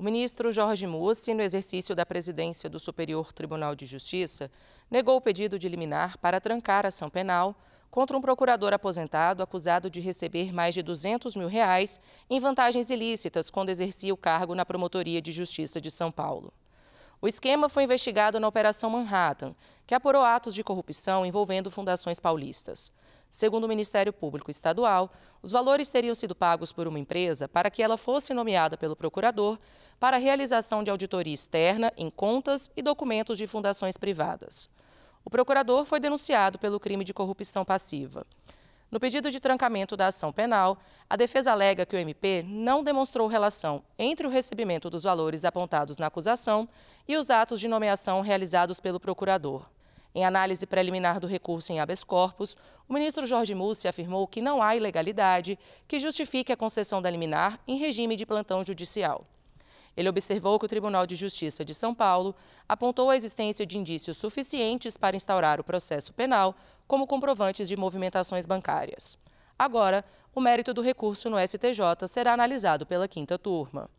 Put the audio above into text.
O ministro Jorge Mussi, no exercício da presidência do Superior Tribunal de Justiça, negou o pedido de liminar para trancar ação penal contra um procurador aposentado acusado de receber mais de 200 mil reais em vantagens ilícitas quando exercia o cargo na Promotoria de Justiça de São Paulo. O esquema foi investigado na Operação Manhattan, que apurou atos de corrupção envolvendo fundações paulistas. Segundo o Ministério Público Estadual, os valores teriam sido pagos por uma empresa para que ela fosse nomeada pelo procurador para a realização de auditoria externa em contas e documentos de fundações privadas. O procurador foi denunciado pelo crime de corrupção passiva. No pedido de trancamento da ação penal, a defesa alega que o MP não demonstrou relação entre o recebimento dos valores apontados na acusação e os atos de nomeação realizados pelo procurador. Em análise preliminar do recurso em habeas corpus, o ministro Jorge Mussi afirmou que não há ilegalidade que justifique a concessão da liminar em regime de plantão judicial. Ele observou que o Tribunal de Justiça de São Paulo apontou a existência de indícios suficientes para instaurar o processo penal como comprovantes de movimentações bancárias. Agora, o mérito do recurso no STJ será analisado pela quinta turma.